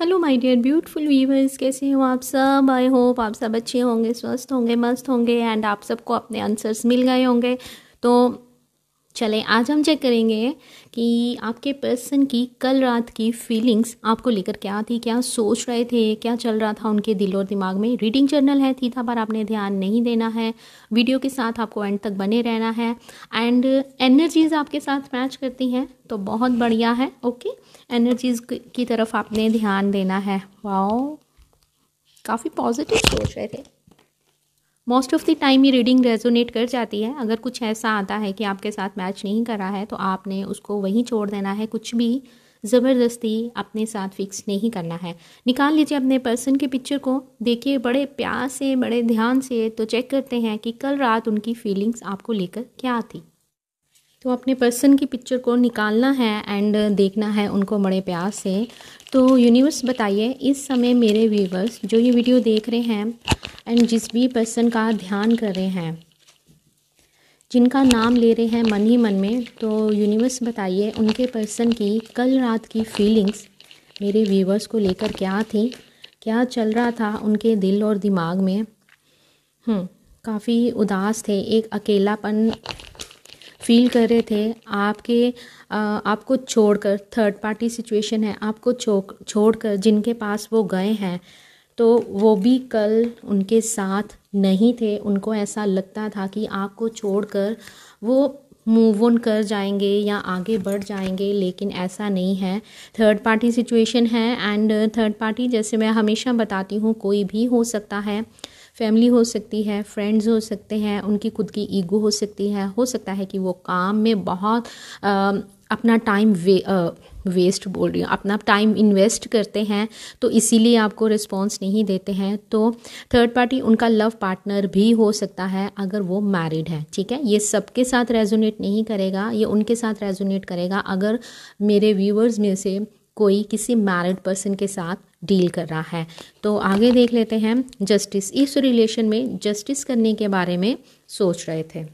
Hello my dear beautiful viewers कैसे हो आप सब आई होप आप सब अच्छे होंगे स्वस्थ होंगे मस्त होंगे एंड आप सबको अपने आंसर्स मिल गए होंगे तो चले आज हम चेक करेंगे कि आपके पर्सन की कल रात की फीलिंग्स आपको लेकर क्या थी क्या सोच रहे थे क्या चल रहा था उनके दिल और दिमाग में रीडिंग जर्नल है थीथा पर आपने ध्यान नहीं देना है वीडियो के साथ आपको एंड तक बने रहना है एंड एनर्जीज़ आपके साथ मैच करती हैं तो बहुत बढ़िया है ओके एनर्जीज़ की तरफ आपने ध्यान देना है वाओ काफ़ी पॉजिटिव सोच रहे थे मोस्ट ऑफ़ द टाइम ये रीडिंग रेजोनेट कर जाती है अगर कुछ ऐसा आता है कि आपके साथ मैच नहीं करा है तो आपने उसको वहीं छोड़ देना है कुछ भी ज़बरदस्ती अपने साथ फिक्स नहीं करना है निकाल लीजिए अपने पर्सन के पिक्चर को देखिए बड़े प्यार से बड़े ध्यान से तो चेक करते हैं कि कल रात उनकी फीलिंग्स आपको लेकर क्या थी तो अपने पर्सन की पिक्चर को निकालना है एंड देखना है उनको बड़े प्यार से तो यूनिवर्स बताइए इस समय मेरे व्यूवर्स जो ये वीडियो देख रहे हैं एंड जिस भी पर्सन का ध्यान कर रहे हैं जिनका नाम ले रहे हैं मन ही मन में तो यूनिवर्स बताइए उनके पर्सन की कल रात की फीलिंग्स मेरे व्यूवर्स को लेकर क्या थी क्या चल रहा था उनके दिल और दिमाग में हम्म, काफ़ी उदास थे एक अकेलापन फील कर रहे थे आपके आपको छोड़कर थर्ड पार्टी सिचुएशन है आपको छोड़कर जिनके पास वो गए हैं तो वो भी कल उनके साथ नहीं थे उनको ऐसा लगता था कि आपको छोड़कर वो मूव ऑन कर जाएंगे या आगे बढ़ जाएंगे लेकिन ऐसा नहीं है थर्ड पार्टी सिचुएशन है एंड थर्ड पार्टी जैसे मैं हमेशा बताती हूँ कोई भी हो सकता है फैमिली हो सकती है फ्रेंड्स हो सकते हैं उनकी खुद की ईगो हो सकती है हो सकता है कि वो काम में बहुत आ, अपना टाइम वे आ, वेस्ट बोल रही हूँ अपना टाइम इन्वेस्ट करते हैं तो इसीलिए आपको रिस्पॉन्स नहीं देते हैं तो थर्ड पार्टी उनका लव पार्टनर भी हो सकता है अगर वो मैरिड है ठीक है ये सबके साथ रेजोनेट नहीं करेगा ये उनके साथ रेजोनेट करेगा अगर मेरे व्यूवर्स में से कोई किसी मैरिड पर्सन के साथ डील कर रहा है तो आगे देख लेते हैं जस्टिस इस रिलेशन में जस्टिस करने के बारे में सोच रहे थे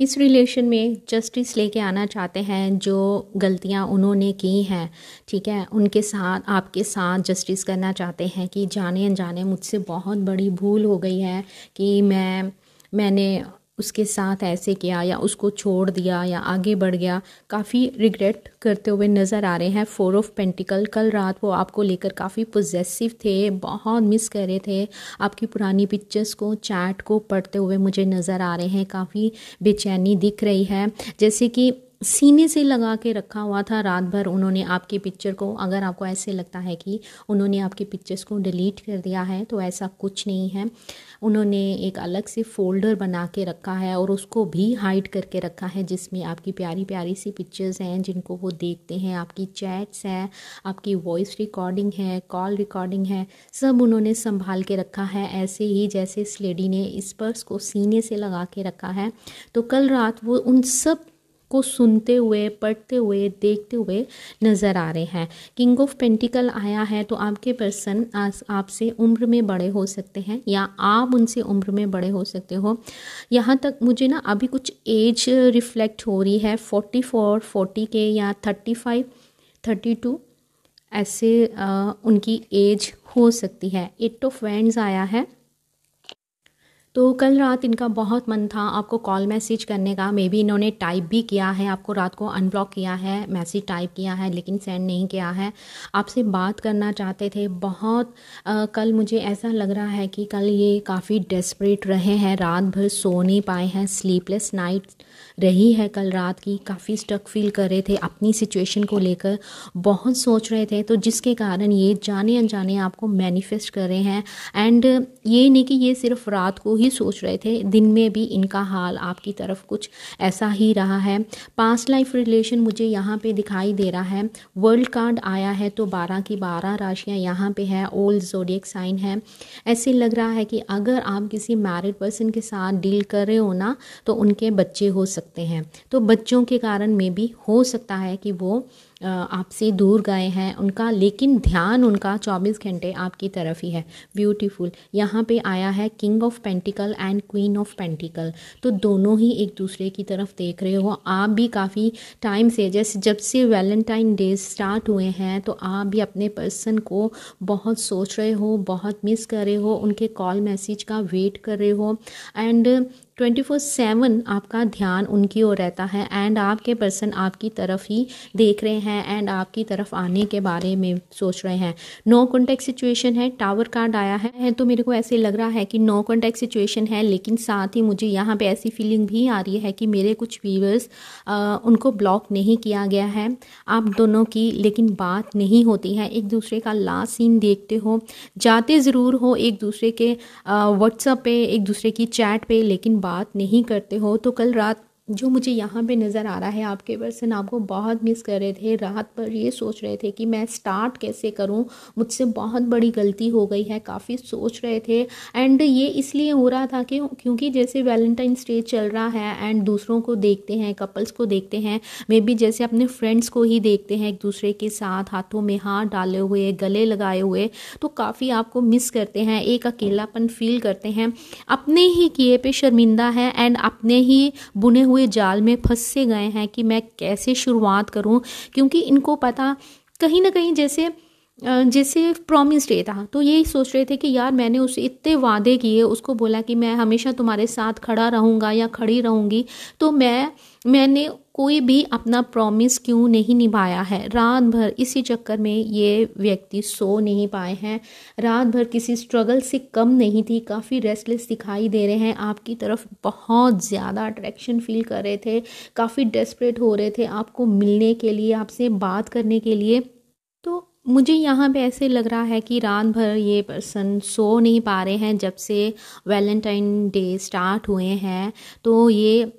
इस रिलेशन में जस्टिस लेके आना चाहते हैं जो गलतियां उन्होंने की हैं ठीक है उनके साथ आपके साथ जस्टिस करना चाहते हैं कि जाने अनजाने मुझसे बहुत बड़ी भूल हो गई है कि मैं मैंने उसके साथ ऐसे किया या उसको छोड़ दिया या आगे बढ़ गया काफ़ी रिग्रेट करते हुए नज़र आ रहे हैं फोर ऑफ पेंटिकल कल रात वो आपको लेकर काफ़ी पोजेसिव थे बहुत मिस कर रहे थे आपकी पुरानी पिक्चर्स को चैट को पढ़ते हुए मुझे नज़र आ रहे हैं काफ़ी बेचैनी दिख रही है जैसे कि सीने से लगा के रखा हुआ था रात भर उन्होंने आपकी पिक्चर को अगर आपको ऐसे लगता है कि उन्होंने आपकी पिक्चर्स को डिलीट कर दिया है तो ऐसा कुछ नहीं है उन्होंने एक अलग से फोल्डर बना के रखा है और उसको भी हाइड करके रखा है जिसमें आपकी प्यारी प्यारी सी पिक्चर्स हैं जिनको वो देखते हैं आपकी चैट्स हैं आपकी वॉइस रिकॉर्डिंग है कॉल रिकॉर्डिंग है सब उन्होंने संभाल के रखा है ऐसे ही जैसे इस लेडी ने इस पर्स को सीने से लगा के रखा है तो कल रात वो उन सब को सुनते हुए पढ़ते हुए देखते हुए नज़र आ रहे हैं किंग ऑफ पेंटिकल आया है तो आपके पर्सन आपसे उम्र में बड़े हो सकते हैं या आप उनसे उम्र में बड़े हो सकते हो यहाँ तक मुझे ना अभी कुछ एज रिफ्लेक्ट हो रही है फोर्टी फोर फोर्टी के या थर्टी फाइव थर्टी टू ऐसे आ, उनकी एज हो सकती है एट ऑफ वैंड आया है तो कल रात इनका बहुत मन था आपको कॉल मैसेज करने का मे बी इन्होंने टाइप भी किया है आपको रात को अनब्लॉक किया है मैसेज टाइप किया है लेकिन सेंड नहीं किया है आपसे बात करना चाहते थे बहुत आ, कल मुझे ऐसा लग रहा है कि कल ये काफ़ी डेस्परेट रहे हैं रात भर सो नहीं पाए हैं स्लीपलेस नाइट रही है कल रात की काफ़ी स्टक फील कर रहे थे अपनी सिचुएशन को लेकर बहुत सोच रहे थे तो जिसके कारण ये जाने अनजाने आपको मैनिफेस्ट कर रहे हैं एंड ये नहीं कि ये सिर्फ रात को ही ये सोच रहे थे दिन में भी इनका हाल आपकी तरफ कुछ ऐसा ही रहा है पास्ट लाइफ रिलेशन मुझे यहाँ पे दिखाई दे रहा है वर्ल्ड कार्ड आया है तो बारह की बारह राशियाँ यहाँ पे है ओल्ड जोडियक साइन है ऐसे लग रहा है कि अगर आप किसी मैरिड पर्सन के साथ डील कर रहे हो ना तो उनके बच्चे हो सकते हैं तो बच्चों के कारण में भी हो सकता है कि वो आपसे दूर गए हैं उनका लेकिन ध्यान उनका 24 घंटे आपकी तरफ ही है ब्यूटीफुल यहाँ पे आया है king of pentacle and queen of pentacle तो दोनों ही एक दूसरे की तरफ देख रहे हो आप भी काफ़ी टाइम से जैसे जब से वैलेंटाइन डे स्टार्ट हुए हैं तो आप भी अपने पर्सन को बहुत सोच रहे हो बहुत मिस कर रहे हो उनके कॉल मैसेज का वेट कर रहे हो एंड ट्वेंटी फोर सेवन आपका ध्यान उनकी ओर रहता है एंड आपके पर्सन आपकी तरफ ही देख रहे हैं एंड आपकी तरफ आने के बारे में सोच रहे हैं नो कॉन्टेक्ट सिचुएशन है टावर कार्ड आया है तो मेरे को ऐसे लग रहा है कि नो कॉन्टेक्ट सिचुएशन है लेकिन साथ ही मुझे यहाँ पे ऐसी फीलिंग भी आ रही है कि मेरे कुछ व्यूवर्स उनको ब्लॉक नहीं किया गया है आप दोनों की लेकिन बात नहीं होती है एक दूसरे का लास्ट सीन देखते हो जाते ज़रूर हो एक दूसरे के व्हाट्सअप पे एक दूसरे की चैट पे लेकिन बात नहीं करते हो तो कल रात जो मुझे यहाँ पे नज़र आ रहा है आपके पर्सन आपको बहुत मिस कर रहे थे रात पर ये सोच रहे थे कि मैं स्टार्ट कैसे करूँ मुझसे बहुत बड़ी गलती हो गई है काफ़ी सोच रहे थे एंड ये इसलिए हो रहा था कि क्योंकि जैसे वैलेंटाइंस डे चल रहा है एंड दूसरों को देखते हैं कपल्स को देखते हैं मे बी जैसे अपने फ्रेंड्स को ही देखते हैं एक दूसरे के साथ हाथों में हाथ डाले हुए गले लगाए हुए तो काफ़ी आपको मिस करते हैं एक अकेलापन फील करते हैं अपने ही किए पे शर्मिंदा है एंड अपने ही बुने हुए हुए जाल में फंस से गए हैं कि मैं कैसे शुरुआत करूं क्योंकि इनको पता कहीं ना कहीं जैसे जैसे प्रॉमिस डे था तो यही सोच रहे थे कि यार मैंने उसे इतने वादे किए उसको बोला कि मैं हमेशा तुम्हारे साथ खड़ा रहूँगा या खड़ी रहूँगी तो मैं मैंने कोई भी अपना प्रॉमिस क्यों नहीं निभाया है रात भर इसी चक्कर में ये व्यक्ति सो नहीं पाए हैं रात भर किसी स्ट्रगल से कम नहीं थी काफ़ी रेस्टलेस दिखाई दे रहे हैं आपकी तरफ बहुत ज़्यादा अट्रैक्शन फील कर रहे थे काफ़ी डेस्परेट हो रहे थे आपको मिलने के लिए आपसे बात करने के लिए तो मुझे यहाँ पे ऐसे लग रहा है कि रात भर ये पर्सन सो नहीं पा रहे हैं जब से वैलेंटाइन डे स्टार्ट हुए हैं तो ये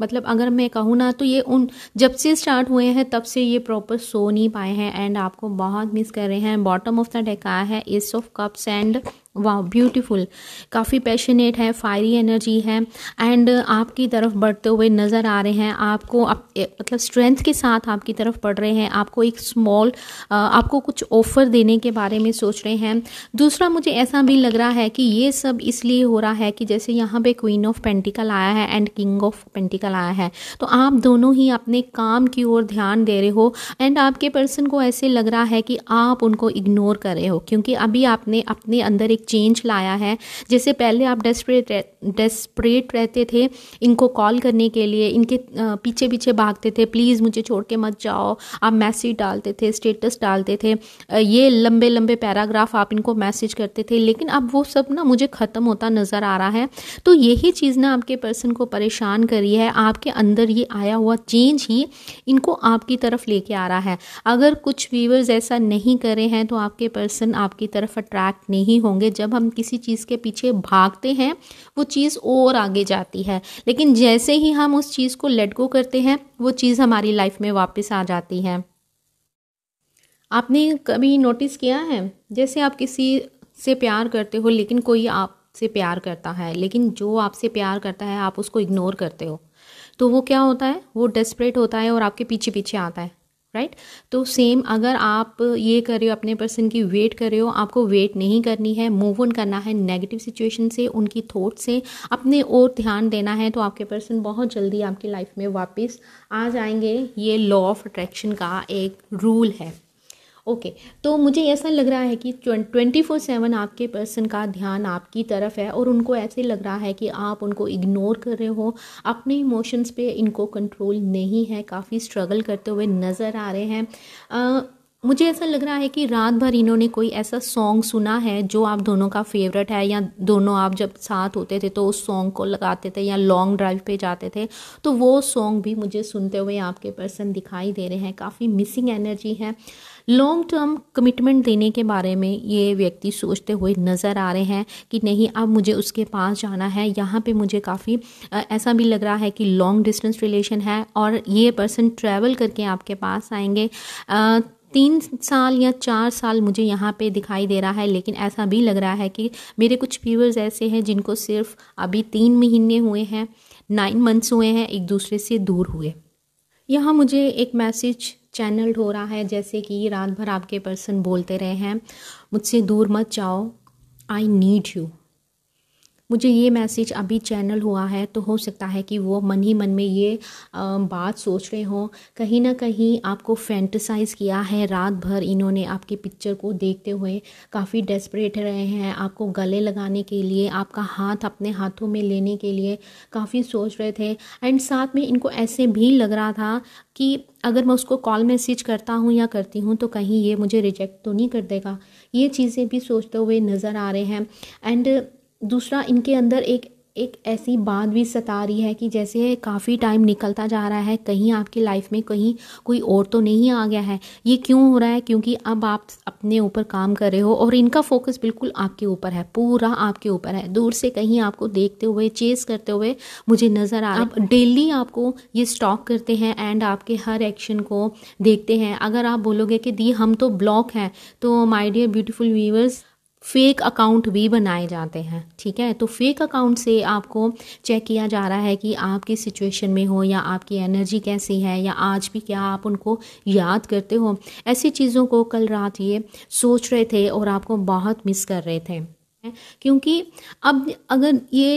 मतलब अगर मैं कहूँ ना तो ये उन जब से स्टार्ट हुए हैं तब से ये प्रॉपर सो नहीं पाए हैं एंड आपको बहुत मिस कर रहे हैं बॉटम ऑफ द डेक आया है एस ऑफ कप्स एंड वाह ब्यूटीफुल काफ़ी पैशनेट है फायरी एनर्जी है एंड आपकी तरफ बढ़ते हुए नज़र आ रहे हैं आपको आप, मतलब स्ट्रेंथ के साथ आपकी तरफ बढ़ रहे हैं आपको एक स्मॉल आपको कुछ ऑफ़र देने के बारे में सोच रहे हैं दूसरा मुझे ऐसा भी लग रहा है कि ये सब इसलिए हो रहा है कि जैसे यहाँ पे क्वीन ऑफ पेंटिकल आया है एंड किंग ऑफ पेंटिकल आया है तो आप दोनों ही अपने काम की ओर ध्यान दे रहे हो एंड आपके पर्सन को ऐसे लग रहा है कि आप उनको इग्नोर कर रहे हो क्योंकि अभी आपने अपने अंदर एक चेंज लाया है जिससे पहले आप डेस्परेट डेस्परेट रहते थे इनको कॉल करने के लिए इनके पीछे पीछे भागते थे प्लीज़ मुझे छोड़ के मत जाओ आप मैसेज डालते थे स्टेटस डालते थे ये लंबे लंबे पैराग्राफ आप इनको मैसेज करते थे लेकिन अब वो सब ना मुझे ख़त्म होता नज़र आ रहा है तो यही चीज़ ना आपके पर्सन को परेशान करी है आपके अंदर ये आया हुआ चेंज ही इनको आपकी तरफ लेके आ रहा है अगर कुछ व्यूवर्स ऐसा नहीं करे हैं तो आपके पर्सन आपकी तरफ अट्रैक्ट नहीं होंगे जब हम किसी चीज़ के पीछे भागते हैं वो चीज़ और आगे जाती है लेकिन जैसे ही हम उस चीज़ को लेट गो करते हैं वो चीज़ हमारी लाइफ में वापस आ जाती है आपने कभी नोटिस किया है जैसे आप किसी से प्यार करते हो लेकिन कोई आपसे प्यार करता है लेकिन जो आपसे प्यार करता है आप उसको इग्नोर करते हो तो वो क्या होता है वो डेस्परेट होता है और आपके पीछे पीछे आता है राइट right? तो सेम अगर आप ये कर रहे हो अपने पर्सन की वेट कर रहे हो आपको वेट नहीं करनी है मूव ऑन करना है नेगेटिव सिचुएशन से उनकी थॉट से अपने और ध्यान देना है तो आपके पर्सन बहुत जल्दी आपकी लाइफ में वापस आ जाएंगे ये लॉ ऑफ अट्रैक्शन का एक रूल है ओके तो मुझे ऐसा लग रहा है कि ट्वेंटी फोर सेवन आपके पर्सन का ध्यान आपकी तरफ है और उनको ऐसे लग रहा है कि आप उनको इग्नोर कर रहे हो अपने इमोशंस पे इनको कंट्रोल नहीं है काफ़ी स्ट्रगल करते हुए नज़र आ रहे हैं आ, मुझे ऐसा लग रहा है कि रात भर इन्होंने कोई ऐसा सॉन्ग सुना है जो आप दोनों का फेवरेट है या दोनों आप जब साथ होते थे तो उस सॉन्ग को लगाते थे या लॉन्ग ड्राइव पे जाते थे तो वो सॉन्ग भी मुझे सुनते हुए आपके पर्सन दिखाई दे रहे हैं काफ़ी मिसिंग एनर्जी है लॉन्ग टर्म कमिटमेंट देने के बारे में ये व्यक्ति सोचते हुए नज़र आ रहे हैं कि नहीं अब मुझे उसके पास जाना है यहाँ पे मुझे काफ़ी ऐसा भी लग रहा है कि लॉन्ग डिस्टेंस रिलेशन है और ये पर्सन ट्रैवल करके आपके पास आएंगे आ, तीन साल या चार साल मुझे यहाँ पे दिखाई दे रहा है लेकिन ऐसा भी लग रहा है कि मेरे कुछ व्यूवर्स ऐसे हैं जिनको सिर्फ अभी तीन महीने हुए हैं नाइन मंथ्स हुए हैं एक दूसरे से दूर हुए यहाँ मुझे एक मैसेज चैनल्ड हो रहा है जैसे कि रात भर आपके पर्सन बोलते रहे हैं मुझसे दूर मत जाओ आई नीड यू मुझे ये मैसेज अभी चैनल हुआ है तो हो सकता है कि वो मन ही मन में ये बात सोच रहे हों कहीं ना कहीं आपको फैंटिसाइज़ किया है रात भर इन्होंने आपके पिक्चर को देखते हुए काफ़ी डेस्परेट रहे हैं आपको गले लगाने के लिए आपका हाथ अपने हाथों में लेने के लिए काफ़ी सोच रहे थे एंड साथ में इनको ऐसे भी लग रहा था कि अगर मैं उसको कॉल मैसेज करता हूँ या करती हूँ तो कहीं ये मुझे रिजेक्ट तो नहीं कर देगा ये चीज़ें भी सोचते हुए नज़र आ रहे हैं एंड दूसरा इनके अंदर एक एक ऐसी बात भी सता रही है कि जैसे काफ़ी टाइम निकलता जा रहा है कहीं आपकी लाइफ में कहीं कोई और तो नहीं आ गया है ये क्यों हो रहा है क्योंकि अब आप अपने ऊपर काम कर रहे हो और इनका फोकस बिल्कुल आपके ऊपर है पूरा आपके ऊपर है दूर से कहीं आपको देखते हुए चेस करते हुए मुझे नज़र आ रहा है डेली आपको ये स्टॉक करते हैं एंड आपके हर एक्शन को देखते हैं अगर आप बोलोगे कि दी हम तो ब्लॉक हैं तो my dear beautiful viewers fake account भी बनाए जाते हैं ठीक है तो फेक अकाउंट से आपको चेक किया जा रहा है कि आप किस सिचुएशन में हो या आपकी एनर्जी कैसी है या आज भी क्या आप उनको याद करते हो ऐसी चीज़ों को कल रात ये सोच रहे थे और आपको बहुत मिस कर रहे थे क्योंकि अब अगर ये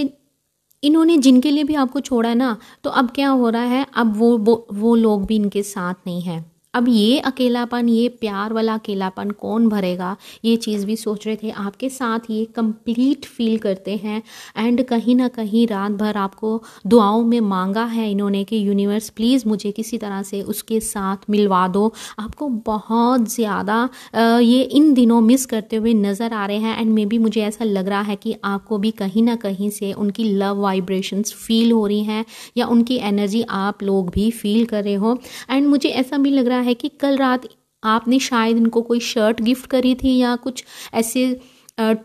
इन्होंने जिनके लिए भी आपको छोड़ा ना तो अब क्या हो रहा है अब वो वो, वो लोग भी इनके साथ नहीं हैं अब ये अकेलापन ये प्यार वाला अकेलापन कौन भरेगा ये चीज़ भी सोच रहे थे आपके साथ ये कंप्लीट फील करते हैं एंड कहीं ना कहीं रात भर आपको दुआओं में मांगा है इन्होंने कि यूनिवर्स प्लीज़ मुझे किसी तरह से उसके साथ मिलवा दो आपको बहुत ज़्यादा ये इन दिनों मिस करते हुए नज़र आ रहे हैं एंड मे बी मुझे ऐसा लग रहा है कि आपको भी कहीं ना कहीं से उनकी लव वाइब्रेशंस फील हो रही हैं या उनकी एनर्जी आप लोग भी फील कर रहे हो एंड मुझे ऐसा भी लग रहा है है कि कल रात आपने शायद इनको कोई शर्ट गिफ्ट करी थी या कुछ ऐसे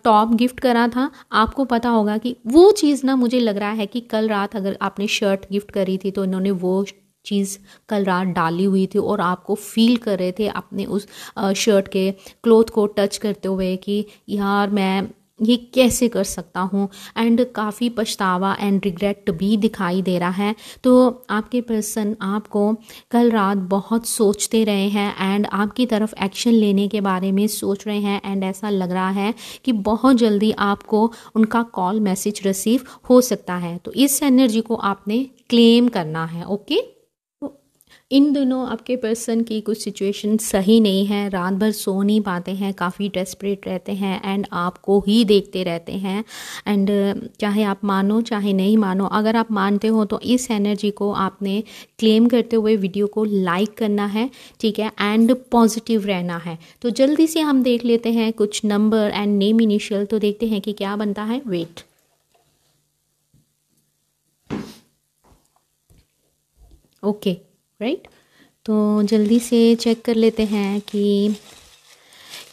टॉप गिफ्ट करा था आपको पता होगा कि वो चीज़ ना मुझे लग रहा है कि कल रात अगर आपने शर्ट गिफ्ट करी थी तो इन्होंने वो चीज़ कल रात डाली हुई थी और आपको फील कर रहे थे अपने उस शर्ट के क्लोथ को टच करते हुए कि यार मैं ये कैसे कर सकता हूँ एंड काफ़ी पछतावा एंड रिग्रेट भी दिखाई दे रहा है तो आपके पर्सन आपको कल रात बहुत सोचते रहे हैं एंड आपकी तरफ एक्शन लेने के बारे में सोच रहे हैं एंड ऐसा लग रहा है कि बहुत जल्दी आपको उनका कॉल मैसेज रिसीव हो सकता है तो इस एनर्जी को आपने क्लेम करना है ओके okay? इन दिनों आपके पर्सन की कुछ सिचुएशन सही नहीं है रात भर सो नहीं पाते हैं काफ़ी डेस्परेट रहते हैं एंड आपको ही देखते रहते हैं एंड चाहे आप मानो चाहे नहीं मानो अगर आप मानते हो तो इस एनर्जी को आपने क्लेम करते हुए वीडियो को लाइक करना है ठीक है एंड पॉजिटिव रहना है तो जल्दी से हम देख लेते हैं कुछ नंबर एंड नेम इनिशियल तो देखते हैं कि क्या बनता है वेट ओके okay. राइट तो जल्दी से चेक कर लेते हैं कि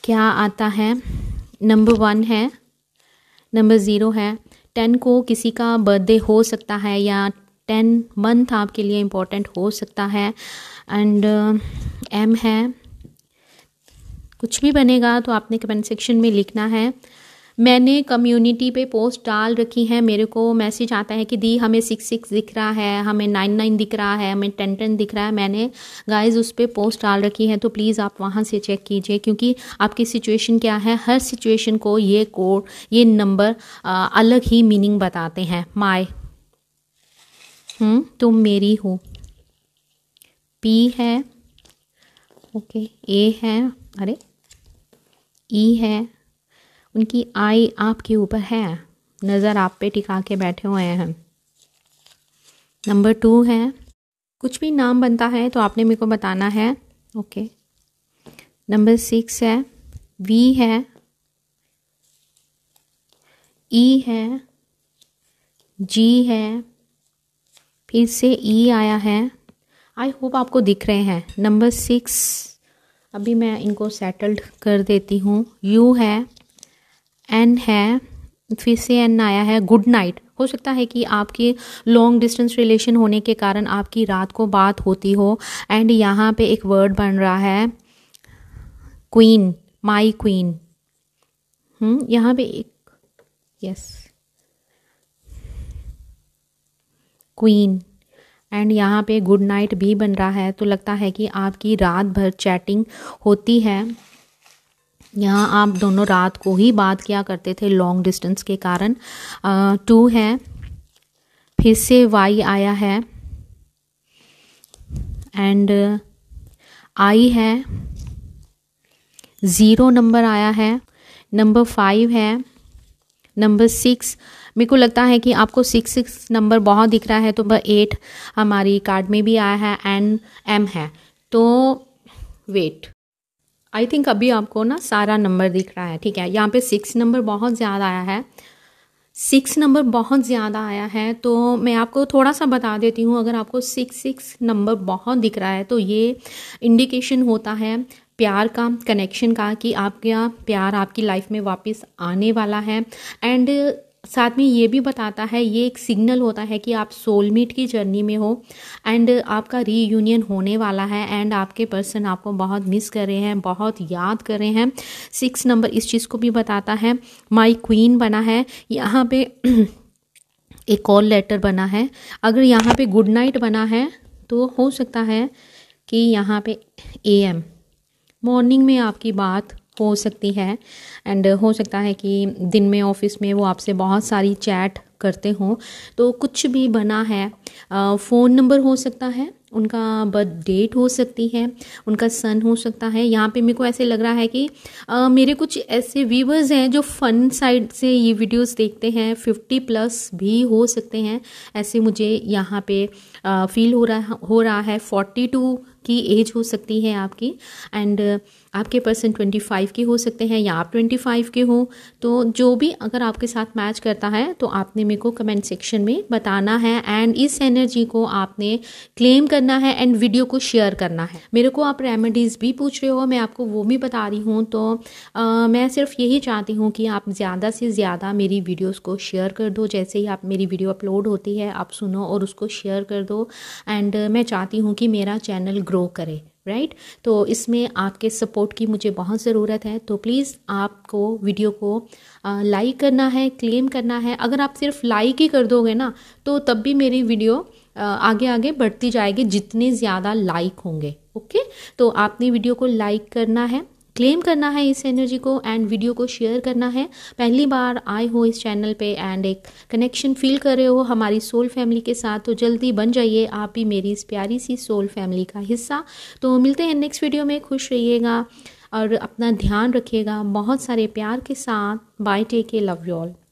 क्या आता है नंबर वन है नंबर ज़ीरो है टेन को किसी का बर्थडे हो सकता है या टेन मंथ आपके लिए इम्पोर्टेंट हो सकता है एंड एम uh, है कुछ भी बनेगा तो आपने कमेंट सेक्शन में लिखना है मैंने कम्युनिटी पे पोस्ट डाल रखी है मेरे को मैसेज आता है कि दी हमें सिक्स सिक्स दिख रहा है हमें नाइन नाइन दिख रहा है हमें टेन टेन दिख रहा है मैंने गाइज उस पर पोस्ट डाल रखी है तो प्लीज़ आप वहाँ से चेक कीजिए क्योंकि आपकी सिचुएशन क्या है हर सिचुएशन को ये कोड ये नंबर अलग ही मीनिंग बताते हैं माए हम्म, तुम मेरी हो पी है ओके ए है अरे ई e है उनकी आई आपके ऊपर है नज़र आप पे टिका के बैठे हुए हैं नंबर टू है कुछ भी नाम बनता है तो आपने मेरे को बताना है ओके नंबर सिक्स है वी है ई है जी है फिर से ई आया है आई होप आपको दिख रहे हैं नंबर सिक्स अभी मैं इनको सेटल्ड कर देती हूँ यू है एन है फिर से एन आया है गुड नाइट हो सकता है कि आपके लॉन्ग डिस्टेंस रिलेशन होने के कारण आपकी रात को बात होती हो एंड यहाँ पे एक वर्ड बन रहा है क्वीन माई क्वीन यहाँ पे एक यस क्वीन एंड यहाँ पे गुड नाइट भी बन रहा है तो लगता है कि आपकी रात भर चैटिंग होती है यहाँ आप दोनों रात को ही बात किया करते थे लॉन्ग डिस्टेंस के कारण टू है फिर से वाई आया है एंड आई है ज़ीरो नंबर आया है नंबर फाइव है नंबर सिक्स मेरे को लगता है कि आपको सिक्स सिक्स नंबर बहुत दिख रहा है तो वह एट हमारी कार्ड में भी आया है एंड एम है तो वेट आई थिंक अभी आपको ना सारा नंबर दिख रहा है ठीक है यहाँ पे सिक्स नंबर बहुत ज़्यादा आया है सिक्स नंबर बहुत ज़्यादा आया है तो मैं आपको थोड़ा सा बता देती हूँ अगर आपको सिक्स सिक्स नंबर बहुत दिख रहा है तो ये इंडिकेशन होता है प्यार का कनेक्शन का कि आपका प्यार आपकी लाइफ में वापस आने वाला है एंड साथ में ये भी बताता है ये एक सिग्नल होता है कि आप सोलमीट की जर्नी में हो एंड आपका रीयूनियन होने वाला है एंड आपके पर्सन आपको बहुत मिस कर रहे हैं बहुत याद कर रहे हैं सिक्स नंबर इस चीज़ को भी बताता है माई क्वीन बना है यहाँ पे एक कॉल लेटर बना है अगर यहाँ पे गुड नाइट बना है तो हो सकता है कि यहाँ पे एम मॉर्निंग में आपकी बात हो सकती है एंड हो सकता है कि दिन में ऑफिस में वो आपसे बहुत सारी चैट करते हों तो कुछ भी बना है फ़ोन नंबर हो सकता है उनका बर्थ डेट हो सकती है उनका सन हो सकता है यहाँ पे मेरे को ऐसे लग रहा है कि आ, मेरे कुछ ऐसे व्यूवर्स हैं जो फन साइड से ये वीडियोस देखते हैं फिफ्टी प्लस भी हो सकते हैं ऐसे मुझे यहाँ पे फील हो रहा हो रहा है फोर्टी टू की एज हो सकती है आपकी एंड आपके पर्सन ट्वेंटी फाइव के हो सकते हैं या आप ट्वेंटी फाइव के हो तो जो भी अगर आपके साथ मैच करता है तो आपने मेरे को कमेंट सेक्शन में बताना है एंड इस एनर्जी को आपने क्लेम करना है एंड वीडियो को शेयर करना है मेरे को आप रेमेडीज़ भी पूछ रहे हो मैं आपको वो भी बता रही हूँ तो आ, मैं सिर्फ यही चाहती हूँ कि आप ज़्यादा से ज़्यादा मेरी वीडियोज़ को शेयर कर दो जैसे ही आप मेरी वीडियो अपलोड होती है आप सुनो और उसको शेयर कर दो दो एंड uh, मैं चाहती हूँ कि मेरा चैनल ग्रो करे राइट right? तो इसमें आपके सपोर्ट की मुझे बहुत ज़रूरत है तो प्लीज़ आपको वीडियो को लाइक uh, करना है क्लेम करना है अगर आप सिर्फ लाइक ही कर दोगे ना तो तब भी मेरी वीडियो uh, आगे आगे बढ़ती जाएगी जितने ज़्यादा लाइक होंगे ओके तो आपने वीडियो को लाइक करना है क्लेम करना है इस एनर्जी को एंड वीडियो को शेयर करना है पहली बार आए हो इस चैनल पे एंड एक कनेक्शन फील कर रहे हो हमारी सोल फैमिली के साथ तो जल्दी बन जाइए आप भी मेरी इस प्यारी सी सोल फैमिली का हिस्सा तो मिलते हैं नेक्स्ट वीडियो में खुश रहिएगा और अपना ध्यान रखिएगा बहुत सारे प्यार के साथ bye take a love you all